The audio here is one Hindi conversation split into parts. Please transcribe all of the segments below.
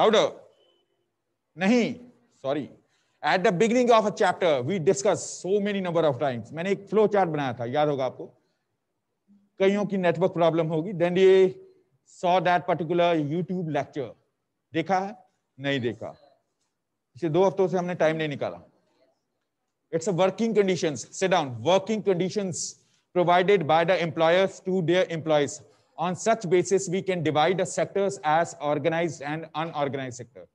louder nahi sorry at the beginning of a chapter we discuss so many number of times मैंने एक फ्लो चार्ट बनाया था याद होगा आपको कईयों की नेटवर्क प्रॉब्लम होगी देन ये saw that particular YouTube lecture देखा है नहीं देखा पिछले दो हफ्तों से हमने टाइम नहीं निकाला it's a working conditions sit down working conditions provided by the employers to their employees On such basis, we can divide the sectors as organized and unorganized sector.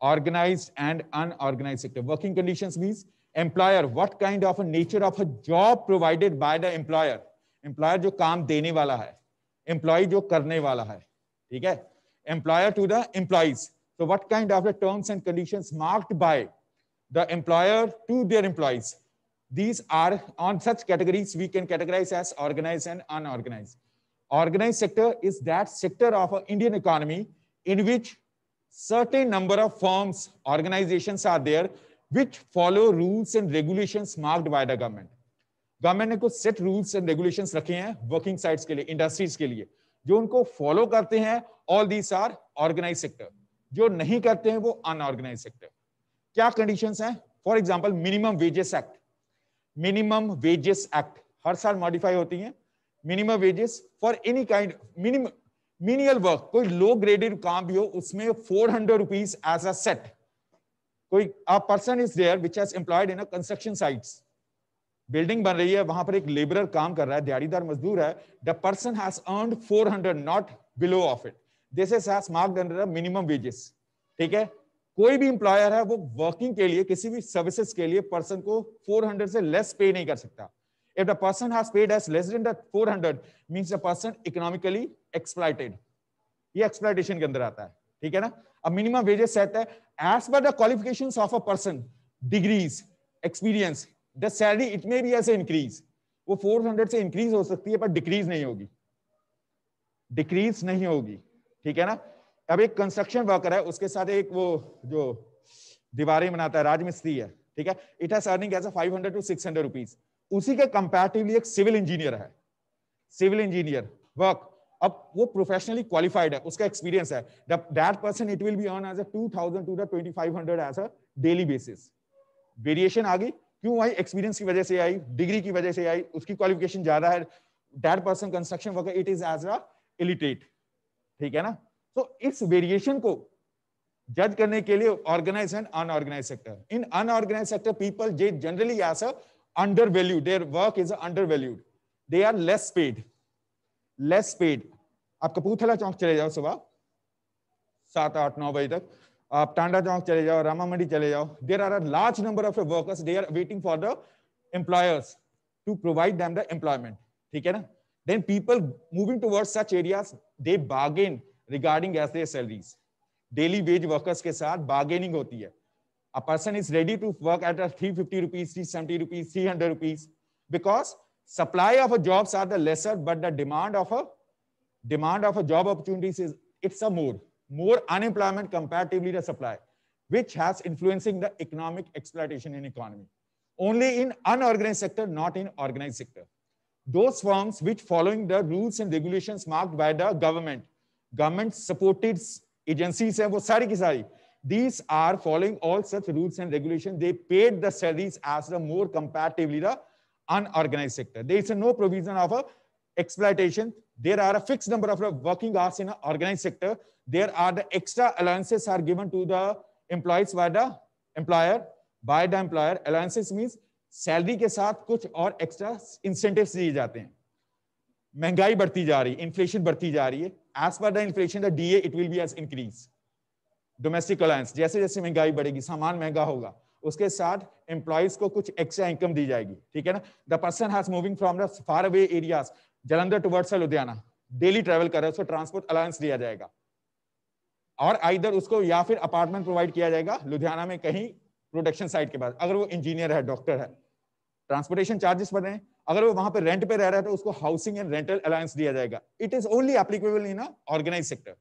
Organized and unorganized sector. Working conditions means employer, what kind of a nature of a job provided by the employer. Employer जो काम देने वाला है employee जो करने वाला है employer to the employees. So what kind of the terms and conditions marked by the employer to their employees? These are on such categories we can categorize as organized and unorganized. Organized sector is that sector of an Indian economy in which certain number of firms, organizations are there which follow rules and regulations marked by the government. government ne kuch set rules and regulations rakhe hain working sites ke liye industries ke liye jo unko follow karte hain all these are organized sector jo nahi karte hain wo unorganized sector kya conditions hain for example minimum wages act minimum wages act har saal modify hoti hain minimum wages for any kind minimum menial work कोई लो ग्रेडेड काम भी हो उसमें four hundred rupees as a set कोई a person is there which has employed in a construction sites building बन रही है वहां पर एक लेबरर काम कर रहा है दिहाड़ीदार मजदूर है the person has earn four hundred not below of it this is has marked under a minimum wages ठीक है कोई भी इंप्लॉयर है वो वर्किंग के लिए किसी भी सर्विसेज के लिए पर्सन को 400 से लेस पे नहीं कर सकता If the person has paid us less than the 400, means the person economically exploited. ये exploitation के अंदर आता है ठीक है ना अब मिनिमम वेजेस सेट है as per the qualification of a person degrees experience the salary it may be as increase वो 400 से इंक्रीज हो सकती है पर डिक्रीज नहीं होगी डिक्रीज नहीं होगी ठीक है ना अब एक कंस्ट्रक्शन वर्कर है उसके साथ एक वो जो दीवारें बनाता है राजमिस्त्री है ठीक है it has earning as a 500 to 600 rupees उसी के कंपेरेटिवली एक सिविल इंजीनियर है सिविल इंजीनियर वर्क अब वो प्रोफेशनली क्वालिफाइड है उसका एक्सपीरियंस है that person it will be earn as a 2000 to the 2500 as a daily basis variation आ गई क्यों आई एक्सपीरियंस की वजह से आई डिग्री की वजह से आई उसकी क्वालिफिकेशन ज्यादा है that person construction worker it is as a illiterate ठीक है ना तो इस वेरिएशन को जज करने के लिए organise and unorganise sector in unorganise sector people जे generally as a undervalued their work is undervalued they are less paid less paid aap kapoorthala chowk chale jao subah 7 8 9 baje tak aap tanda chowk chale jao rama mandi chale jao there are a large number of workers they are waiting for the employers to provide them the employment theek hai na then people moving towards such areas they bargain regarding as their salaries daily wage workers ke sath bargaining hoti hai a person is ready to work at a 350 rupees, 370 rupees, 300 rupees because supply of a jobs are the lesser, but the demand of a demand of a job opportunities is it's a more more unemployment comparatively the supply, which has influencing the economic exploitation in economy. Only in unorganized sector, not in organized sector. Those firms which following the rules and regulations marked by the government, government supported agencies है वो these are following all such rules and regulation They paid the salaries as the more comparatively the unorganized sector. There is a no provision of a exploitation. There are a fixed number of working hours in a organized sector. There are the extra allowances are given to the employees by the employer. By the employer, allowances means salary के साथ कुछ और एक्स्ट्रा इंसेंटिव दिए जाते हैं महंगाई बढ़ती जा रही है इन्फ्लेशन बढ़ती जा रही है as per the inflation the DA it will be as increase domestic allowance जैसे जैसे महंगाई बढ़ेगी सामान महंगा होगा उसके साथ एम्प्लॉयज को कुछ एक्स्ट्रा इनकम दी जाएगी ठीक है ना the person has moving from the far away areas Jalandhar towards Ludhiana daily travel कर रहे हैं उसको ट्रांसपोर्ट अलायंस दिया जाएगा और आइधर उसको या फिर अपार्टमेंट प्रोवाइड किया जाएगा लुधियाना में कहीं प्रोडक्शन साइट के पास अगर वो इंजीनियर है डॉक्टर है ट्रांसपोर्टेशन चार्जेस बढ़ रहे हैं अगर वो वहां पर रेंट पे रह रहा है तो उसको हाउसिंग एंड रेंटल अलायंस दिया जाएगा it is only applicable in organise sector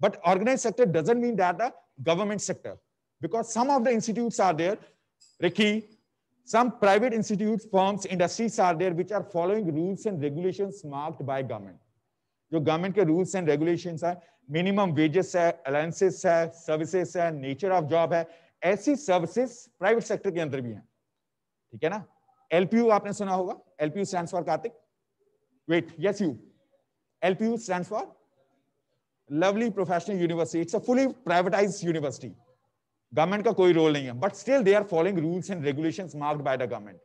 But organized sector doesn't mean that the government sector, because some of the institutes are there, Ricky, some private institutes, firms, industries are there which are following rules and regulations marked by government. jo government ke rules and regulations hai minimum wages hai allowances hai services hai nature of job hai aisi services private sector ke andar bhi हैं theek hai na lpu aapne suna hoga lpu stands for kartik wait yes you lpu stands for lovely professional university. It's a fully privatized university. Government का कोई रोल नहीं है but still they are following rules and regulations marked by the government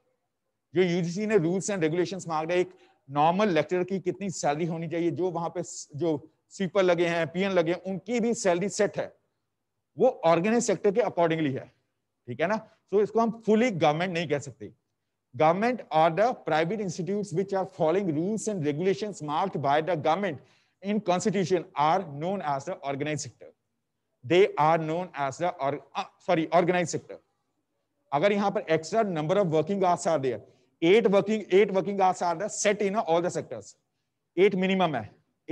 जो यूजीसी ने रूल्स एंड रेगुलेशंस मार्क्ड है एक नॉर्मल लेक्चर की कितनी सैलरी होनी चाहिए जो वहां पे जो स्वीपर लगे हैं पीएन लगे हैं उनकी भी सैलरी सेट है वो ऑर्गेनाइज सेक्टर के अकॉर्डिंगली है ठीक है ना सो so इसको हम फुली गवर्नमेंट नहीं कह सकते गवर्नमेंट और the private institute which are following rules and regulation marked by the government in constitution are known as the organized sector they are known as the or uh, sorry organized sector agar yahan par extra number of working hours are there eight working eight working hours are the set in all the sectors eight minimum hai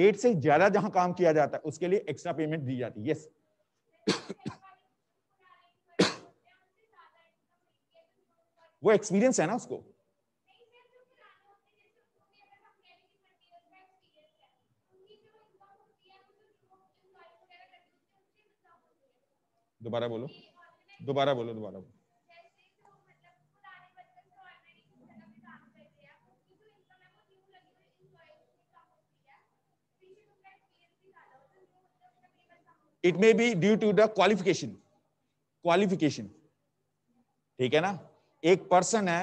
eight se zyada jahan kaam kiya jata hai uske liye extra payment di jati yes वो एक्सपीरियंस है ना उसको दोबारा बोलो दोबारा बोलो दोबारा बोलो it may be due to the qualification qualification ठीक है ना एक पर्सन है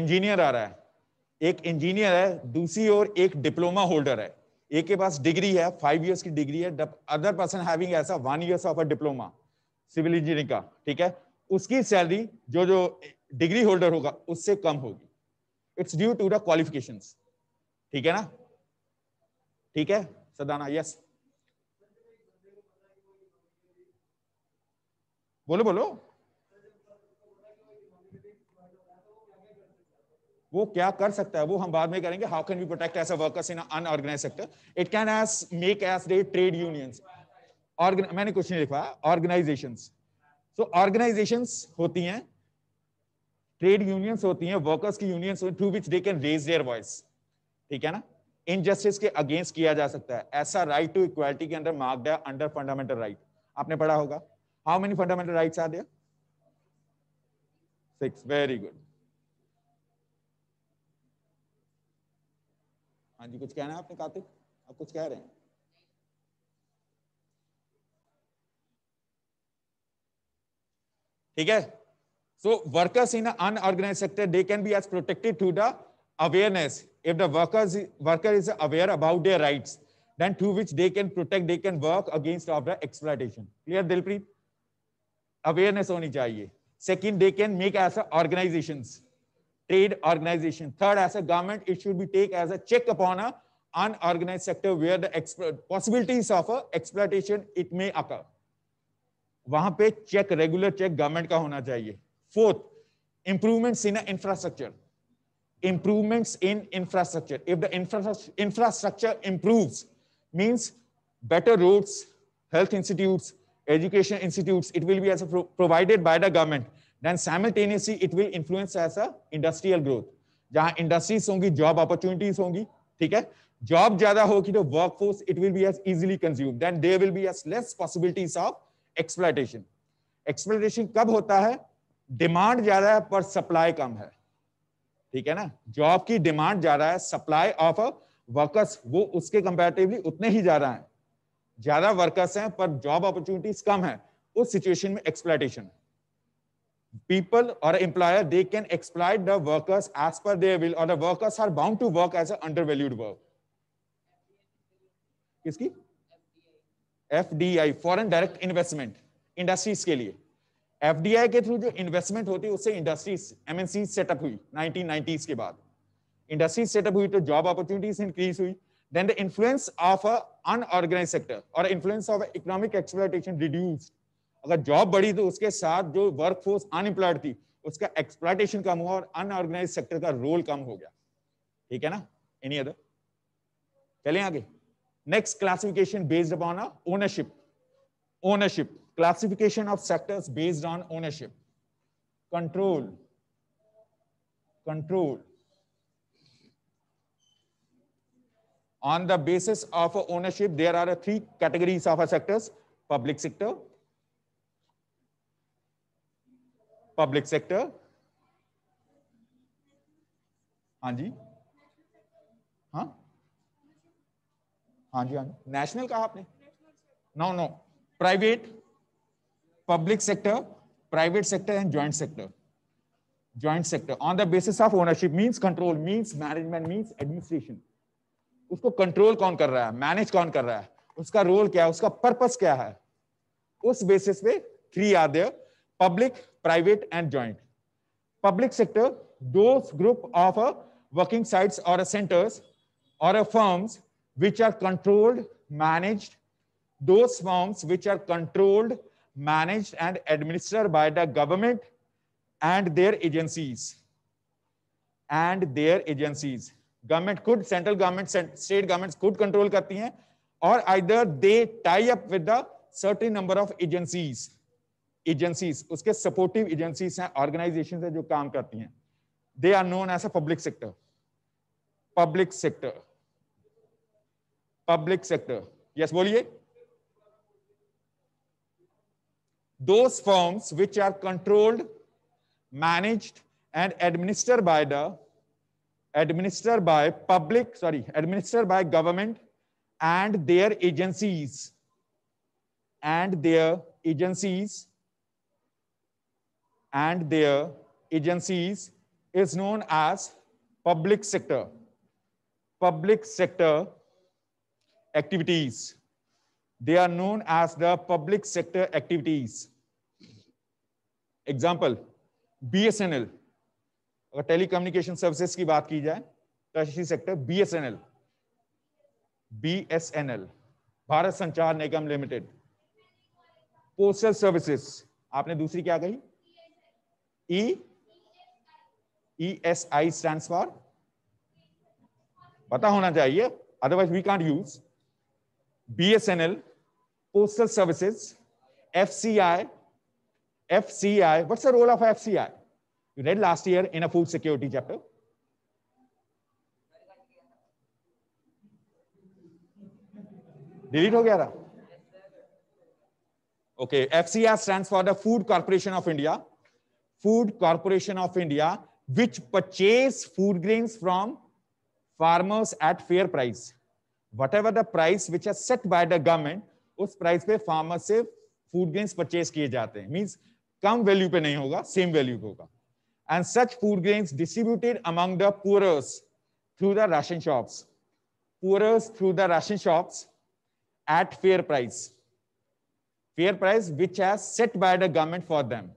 इंजीनियर आ रहा है एक इंजीनियर है दूसरी ओर एक डिप्लोमा होल्डर है एक के पास डिग्री है फाइव ईयर्स की डिग्री है अदर पर्सन हैविंग ऐसा one years of a diploma civil engineering का ठीक है उसकी सैलरी जो जो डिग्री होल्डर होगा उससे कम होगी it's due to the qualification ठीक है ना ठीक है सदाना यस बोलो बोलो वो क्या कर सकता है वो हम बाद में करेंगे how can we protect as a workers in unorganise sector it can as make as they trade unions मैंने कुछ नहीं लिखा ऑर्गेनाइजेशन सो ऑर्गेनाइजेशन होती हैं ट्रेड यूनियंस होती हैं वर्कर्स की unions through which they can raise their voice ठीक है ना इनजस्टिस के अगेंस्ट किया जा सकता है ऐसा राइट टू इक्वालिटी के अंदर मार्क्ड है अंडर फंडामेंटल राइट आपने पढ़ा होगा how many fundamental rights are there six very good हाँ जी कुछ कहना है आपने कार्तिक आप कुछ कह रहे हैं ठीक है so workers in unorganise sector they can be as protected to the awareness if the workers worker is aware about their rights then to which they can protect they can work against of the exploitation clear Dilpreet awareness होनी चाहिए second they can make as organisations trade organization. Third, as a government, it should be taken as a check upon a unorganized sector where the possibilities of a exploitation it may occur. वहां पे चेक रेगुलर चेक गवर्नमेंट का होना चाहिए improvements in infrastructure improvements in infrastructure if the infrastructure, improves means better roads health institutes education institutes it will be as pro provided by the government then simultaneously it will influence as a industrial growth जहां इंडस्ट्रीज होंगी जॉब अपॉर्चुनिटीज होंगी ठीक है जॉब ज्यादा होगी तो work force it will be as easily consume then there will be as less possibilities of exploitation exploitation कब होता है डिमांड ज्यादा है पर सप्लाई कम है ठीक है ना जॉब की डिमांड ज्यादा है सप्लाई ऑफ वर्कर्स वो उसके कंपेरेटिवली उतने ही ज्यादा हैं ज्यादा वर्कर्स हैं पर जॉब अपॉर्चुनिटीज कम है उस सिचुएशन में एक्सप्लाइटेशन है people or an employer, they can exploit the workers as per their will or the workers are bound to work as an undervalued work. किसकी FDI foreign direct investment industries के लिए एफडीआई के थ्रू जो इन्वेस्टमेंट होती है उससे इंडस्ट्रीज एमएनसी सेटअप हुई 1990s के बाद इंडस्ट्रीज सेटअप हुई तो जॉब अपॉर्चुनिटीज इंक्रीज हुई then the influence of unorganise sector और influence of economic exploitation reduced अगर जॉब बढ़ी तो उसके साथ जो वर्कफोर्स अनएम्प्लॉयड थी उसका एक्सप्लाइटेशन कम हुआ और अनऑर्गेनाइज सेक्टर का रोल कम हो गया ठीक है ना एनी अदर चले आगे next classification based upon ownership ownership classification of sector based on ownership control control on the basis of ownership there are three category of a sectors public sector public sector हाँ जी हाँ हाँ जी हाँ जी नेशनल कहा आपने no no private public sector private sector and joint sector joint sector on the basis of ownership means control means management means administration उसको कंट्रोल कौन कर रहा है मैनेज कौन कर रहा है उसका रोल क्या है उसका पर्पस क्या है उस बेसिस पे three are there public, private, and joint. Public sector, those group of uh, working sites or centers or firms which are controlled, managed, those firms which are controlled, managed, and administered by the government and their agencies. And their agencies. Government could, central government, state governments could control करती हैं, or either they tie up with the certain number of agencies. Agencies उसके सपोर्टिव एजेंसीज हैं ऑर्गेनाइजेशन हैं जो काम करती हैं they are known as a public sector public sector public sector yes बोलिए those firms which are controlled managed and administered by the administered by public sorry administered by government and their agencies and their agencies and their agencies is known as public sector public sector activities they are known as the public sector activities example BSNL अगर टेलीकम्युनिकेशन सर्विसेज की बात की जाए tertiary sector BSNL BSNL Bharat Sanchar Nigam limited postal services आपने दूसरी क्या कही E E S I stands for. पता होना चाहिए otherwise we can't use B S N L postal services F C I F C I what's the role of F C I you read last year in a food security chapter delete हो गया था okay F C I stand for the Food Corporation of India food corporation of india which purchase food grains from farmers at fair price whatever the price which is set by the government us price pe farmers se food grains purchase kiye jate hain means kam value pe nahi hoga same value hoga and such food grains distributed among the poorers through the ration shops poorers through the ration shops at fair price fair price which is set by the government for them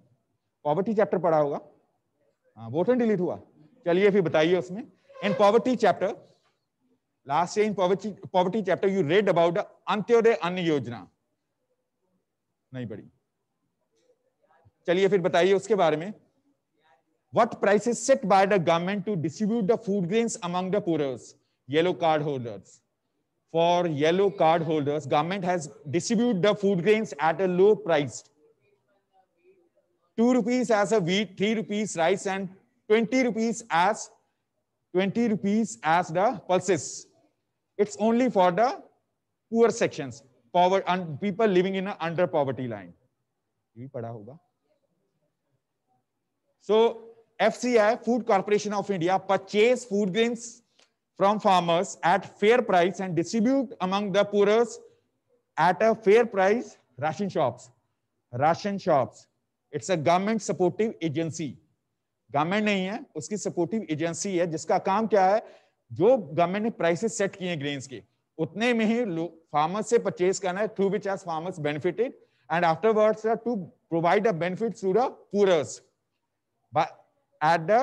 poverty chapter पढ़ा होगा वोटन हाँ, डिलीट हुआ चलिए फिर बताइए उसमें in poverty chapter last in poverty poverty chapter you read about Antyodaya Anna Yojana नहीं पढ़ी चलिए फिर बताइए उसके बारे में what price is set by the government to distribute the food grain among the poorers yellow card holders for yellow card holders government has distribute the food grain at a low price 2 rupees as a wheat, 3 rupees rice and 20 rupees as 20 rupees as the pulses. It's only for the poor sections, power and people living in a under poverty line. So FCI, Food Corporation of India, purchase food grains from farmers at fair price and distribute among the poorest at a fair price ration shops. Ration shops. It's a government supportive agency government नहीं है उसकी सपोर्टिव एजेंसी है जिसका काम क्या है जो गवर्नमेंट ने प्राइसेस सेट किए ग्रेन्स के उतने में ही फार्मर्स से परचेज करना है through which as farmers benefited and afterwards to provide a benefit to the poorers at the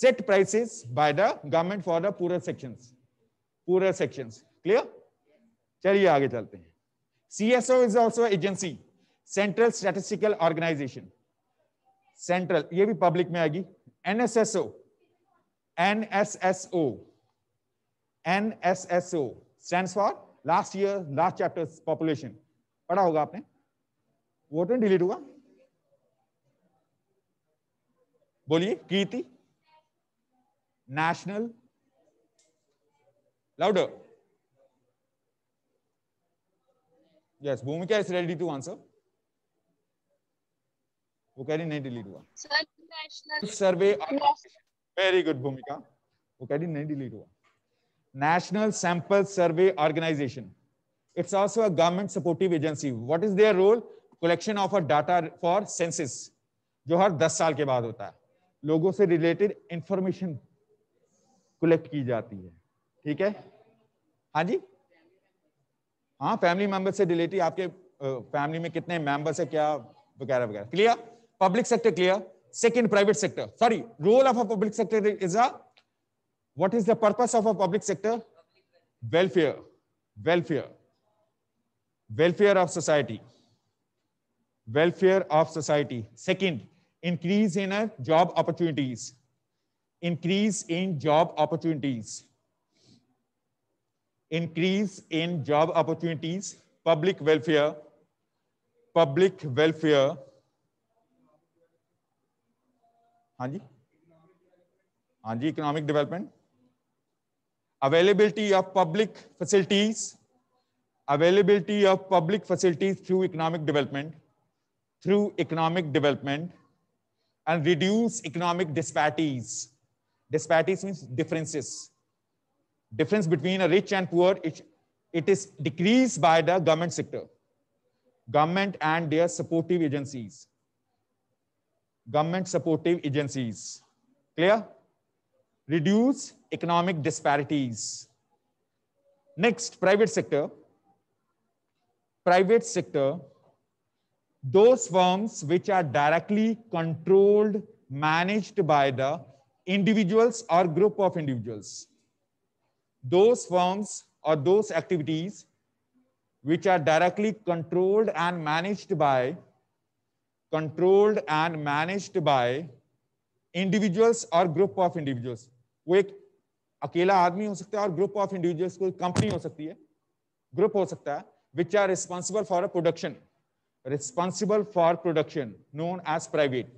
set prices by the government for the poorer sections poorer sections clear चलिए आगे चलते हैं CSO is also agency central statistical organisation central ये भी पब्लिक में आएगी NSSO NSSO NSSO stand for last year last chapter population पढ़ा होगा आपने वो तो डिलीट हुआ बोलिए Kirti national louder yes Bhumika is ready to answer वो कह रही नहीं डिलीट हुआ सर्वे वेरी गुड भूमिका वो कह रही नहीं डिलीट हुआ national sample survey organisation it's also a government supportive agency what is their role collection of a data for census जो हर दस साल के बाद होता है लोगों से रिलेटेड इंफॉर्मेशन कलेक्ट की जाती है ठीक है हाँ जी हाँ फैमिली मेंबर से रिलेटेड आपके फैमिली में कितने मेंबर्स है क्या वगैरह वगैरह clear Public sector clear. Second, private sector. Sorry, role of a public sector is a, what is the purpose of a public sector? welfare, welfare, welfare of society, welfare of society. Second, increase in a job opportunities, increase in job opportunities, increase in job opportunities, public welfare, public welfare, हाँ जी Economic development, availability of public facilities availability of public facilities through economic development through economic development and reduce economic disparities disparities means differences difference between a rich and poor it is decreased by the government sector government and their supportive agencies government supportive agencies. Clear? Reduce economic disparities. Next, private sector. Private sector, those firms which are directly controlled, managed by the individuals or group of individuals. Those firms or those activities which are directly controlled and managed by controlled and managed by individuals or group of individuals वो एक अकेला आदमी हो सकता है और group of individuals कोई कंपनी हो सकती है group हो सकता है which are responsible for a production responsible for production known as private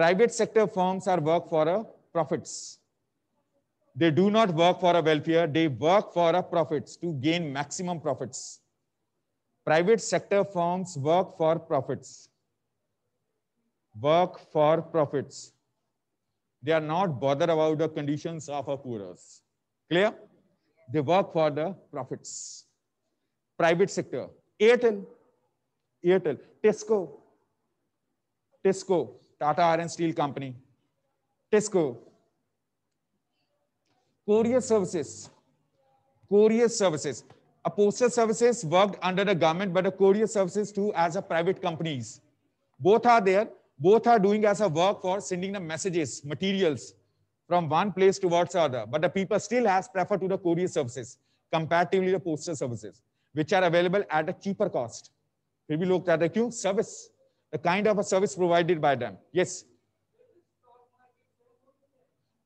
private sector firms are work for a profits they do not work for a welfare they work for a profits to gain maximum profits private sector firms work for profits work for profits. They are not bothered about the conditions of our poorers. Clear? They work for the profits. Private sector, Airtel, Airtel, Tesco, Tesco, Tata Iron Steel Company, Tesco, courier services, courier services. A postal services worked under the government, but the courier services too as a private companies. Both are there, both are doing as a work for sending the messages, materials from one place towards other. But the people still has prefer to the courier services, comparatively the postal services, which are available at a cheaper cost. Here we looked at the queue service, the kind of a service provided by them. Yes.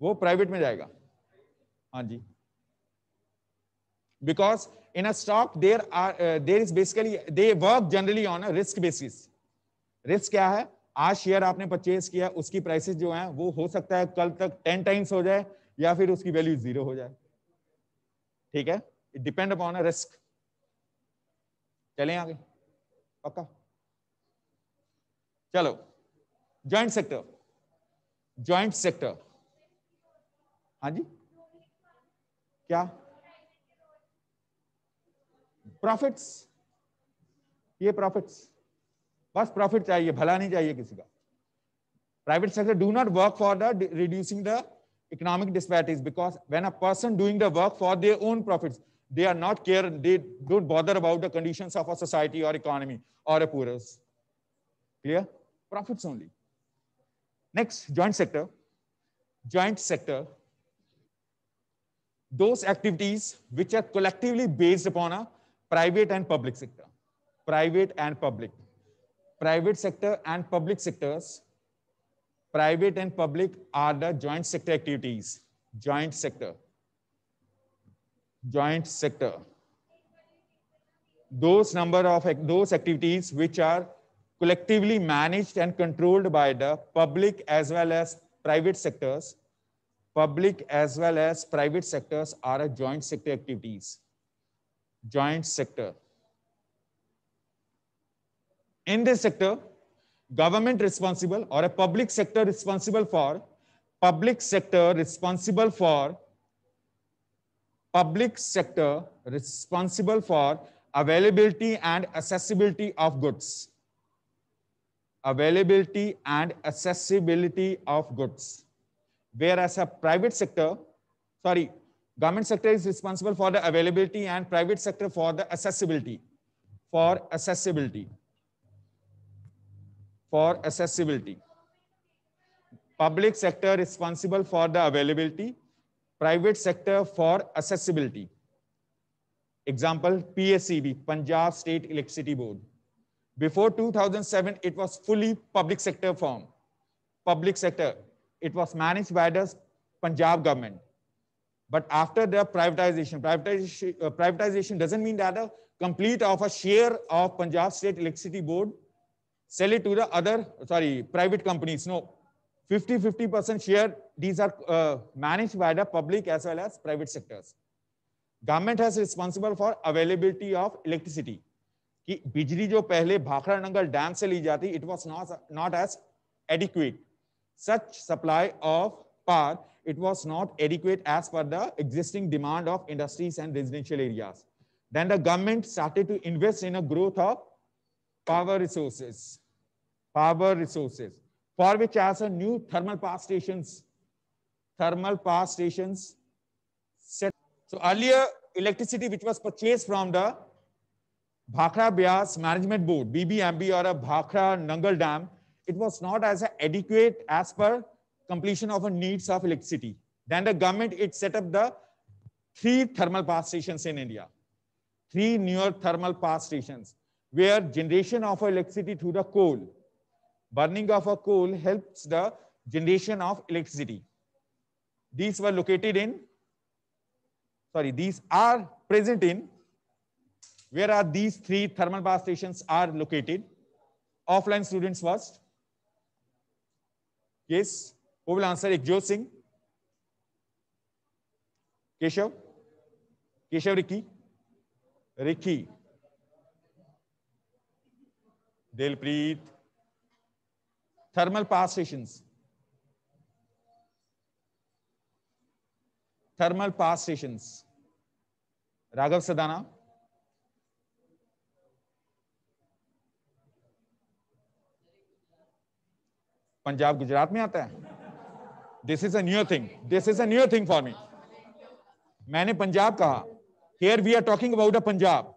wo private mein jayega haan ji because in a stock there are uh, there is basically they work generally on a risk basis risk kya hai आज शेयर आपने परचेज किया उसकी प्राइसेस जो हैं वो हो सकता है कल तक टेन टाइम्स हो जाए या फिर उसकी वैल्यू जीरो हो जाए ठीक है it depend upon a risk चले आगे पक्का चलो ज्वाइंट सेक्टर ज्वाइंट सेक्टर हाँ जी क्या प्रॉफिट्स ये प्रॉफिट्स बस प्रॉफिट चाहिए भला नहीं चाहिए किसी का private sector do not work for the reducing the economic disparities because when a person doing the work for their own profit they are not care they don't bother about the condition of a society और इकोनॉमी और a poor clear profit only next joint sector joint sector those activities which are collectively based upon a private and public sector private and public private sector and public sectors. Private and public are the joint sector activities, joint sector, joint sector. Those number of those activities which are collectively managed and controlled by the public as well as private sectors, public as well as private sectors are a joint sector activities, joint sector in this sector, government responsible or a public sector responsible for, public sector responsible for, public sector responsible for availability and accessibility of goods. Availability and accessibility of goods. Whereas a private sector, sorry, government sector is responsible for the availability and private sector for the accessibility, for accessibility for accessibility. Public sector responsible for the availability, private sector for accessibility. Example, PSEB, Punjab State Electricity Board. Before 2007, it was fully public sector firm. Public sector, it was managed by the Punjab government. But after the privatization, privatization, uh, privatization doesn't mean that a complete of a share of Punjab State Electricity Board sell it to the other, sorry, private companies. No, 50-50% share, these are uh, managed by the public as well as private sectors. Government has responsible for availability of electricity. ki bijli jo pehle bhakra nangal dam se li jati it was not not as adequate such supply of power, it was not adequate as per the existing demand of industries and residential areas. Then the government started to invest in a growth of power resources, power resources, for which as a new thermal power stations, thermal power stations set. So earlier electricity which was purchased from the Bhakra Bias Management Board, BBMB or a Bhakra Nangal Dam, it was not as adequate as per completion of the needs of electricity. Then the government, it set up the three thermal power stations in India, three newer thermal power stations where generation of electricity through the coal, burning of a coal helps the generation of electricity. These were located in, sorry, these are present in, where are these three thermal power stations are located? Offline students first. Yes, who will answer? Ekjot Singh. Keshav. Keshav Riki. Riki. Dilpreet. Thermal power stations. Thermal power stations. Raghav Sadana. Punjab Gujarat में आता है this is a new thing this is a new thing for me मैंने पंजाब कहा here we are talking about a Punjab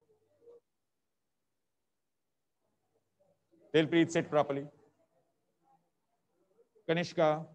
They'll preach it properly. Kanishka,